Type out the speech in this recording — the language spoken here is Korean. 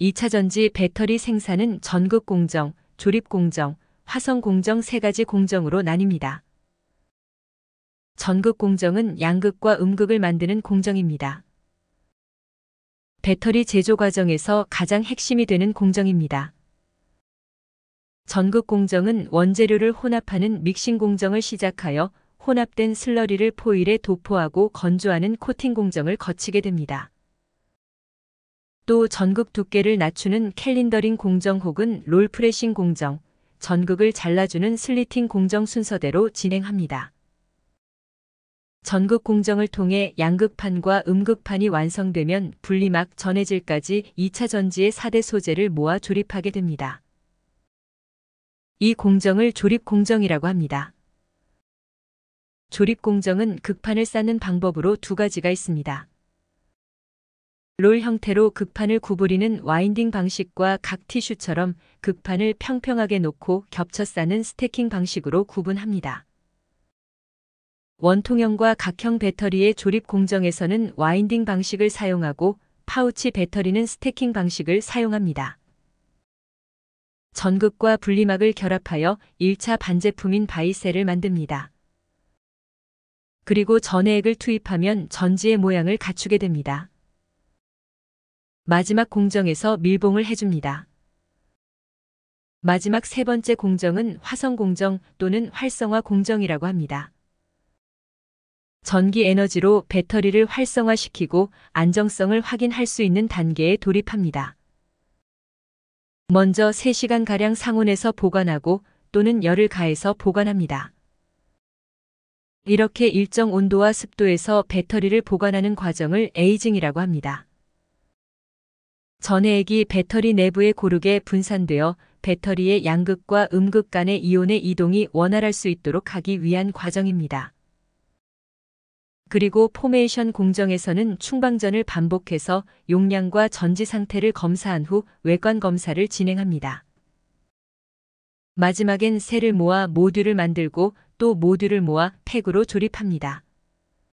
2차 전지 배터리 생산은 전극 공정, 조립 공정, 화성 공정 세 가지 공정으로 나뉩니다. 전극 공정은 양극과 음극을 만드는 공정입니다. 배터리 제조 과정에서 가장 핵심이 되는 공정입니다. 전극 공정은 원재료를 혼합하는 믹싱 공정을 시작하여 혼합된 슬러리를 포일에 도포하고 건조하는 코팅 공정을 거치게 됩니다. 또 전극 두께를 낮추는 캘린더링 공정 혹은 롤프레싱 공정, 전극을 잘라주는 슬리팅 공정 순서대로 진행합니다. 전극 공정을 통해 양극판과 음극판이 완성되면 분리막 전해질까지 2차 전지의 4대 소재를 모아 조립하게 됩니다. 이 공정을 조립 공정이라고 합니다. 조립 공정은 극판을 쌓는 방법으로 두 가지가 있습니다. 롤 형태로 극판을 구부리는 와인딩 방식과 각 티슈처럼 극판을 평평하게 놓고 겹쳐 싸는 스태킹 방식으로 구분합니다. 원통형과 각형 배터리의 조립 공정에서는 와인딩 방식을 사용하고 파우치 배터리는 스태킹 방식을 사용합니다. 전극과 분리막을 결합하여 1차 반제품인 바이셀을 만듭니다. 그리고 전해액을 투입하면 전지의 모양을 갖추게 됩니다. 마지막 공정에서 밀봉을 해줍니다. 마지막 세 번째 공정은 화성 공정 또는 활성화 공정이라고 합니다. 전기 에너지로 배터리를 활성화시키고 안정성을 확인할 수 있는 단계에 돌입합니다. 먼저 3시간가량 상온에서 보관하고 또는 열을 가해서 보관합니다. 이렇게 일정 온도와 습도에서 배터리를 보관하는 과정을 에이징이라고 합니다. 전해액이 배터리 내부에 고르게 분산되어 배터리의 양극과 음극 간의 이온의 이동이 원활할 수 있도록 하기 위한 과정입니다. 그리고 포메이션 공정에서는 충방전을 반복해서 용량과 전지 상태를 검사한 후 외관 검사를 진행합니다. 마지막엔 셀을 모아 모듈을 만들고 또 모듈을 모아 팩으로 조립합니다.